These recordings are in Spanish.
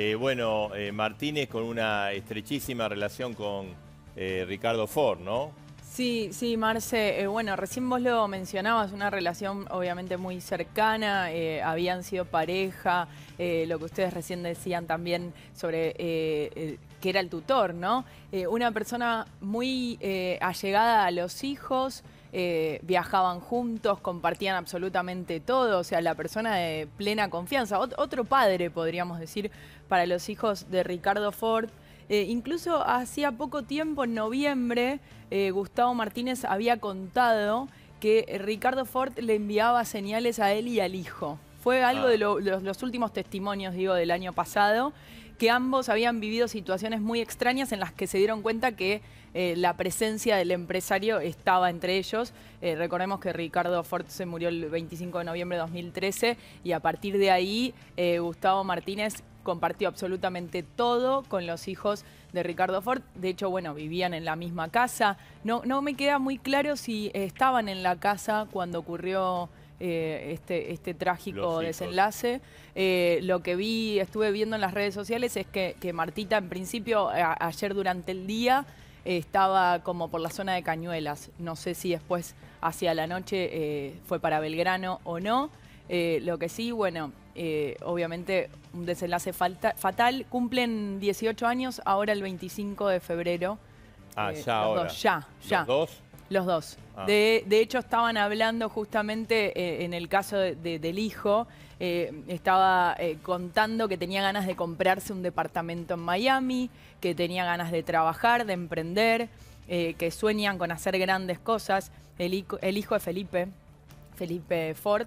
Eh, bueno, eh, Martínez con una estrechísima relación con eh, Ricardo Ford, ¿no? Sí, sí, Marce. bueno, recién vos lo mencionabas, una relación obviamente muy cercana, habían sido pareja, lo que ustedes recién decían también sobre que era el tutor, ¿no? una persona muy allegada a los hijos, eh, viajaban juntos, compartían absolutamente todo, o sea, la persona de plena confianza. otro padre, podríamos decir, para los hijos de Ricardo Ford. Eh, incluso hacía poco tiempo, en noviembre, eh, Gustavo Martínez había contado que Ricardo Ford le enviaba señales a él y al hijo. Fue algo de, ah. los, últimos testimonios, digo, del año pasado, que ambos habían vivido situaciones muy extrañas en las que se dieron cuenta que eh, la presencia del empresario estaba entre ellos. Eh, recordemos que Ricardo Ford se murió el 25 de noviembre de 2013 y a partir de ahí eh, Gustavo Martínez compartió absolutamente todo con los hijos de Ricardo Ford. De hecho, bueno, vivían en la misma casa. No, no me queda muy claro si estaban en la casa cuando ocurrió eh, este, este trágico desenlace. Eh, lo que vi, estuve viendo en las redes sociales es que, Martita en principio ayer durante el día eh, estaba como por la zona de Cañuelas. No sé si después hacia la noche fue para Belgrano o no. lo que sí, bueno, obviamente un desenlace fatal. Cumplen 18 años ahora el 25 de febrero. Ah, ya ahora. ya, ya. Los dos. Ah. De, hecho, estaban hablando justamente eh, en el caso del hijo, eh, estaba eh, contando que tenía ganas de comprarse un departamento en Miami, que tenía ganas de trabajar, de emprender, que sueñan con hacer grandes cosas. El, hijo de Felipe, Felipe Ford,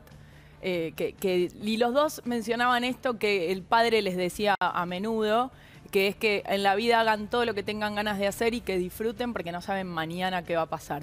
que, y los dos mencionaban esto que el padre les decía a menudo, que es que en la vida hagan todo lo que tengan ganas de hacer y que disfruten porque no saben mañana qué va a pasar.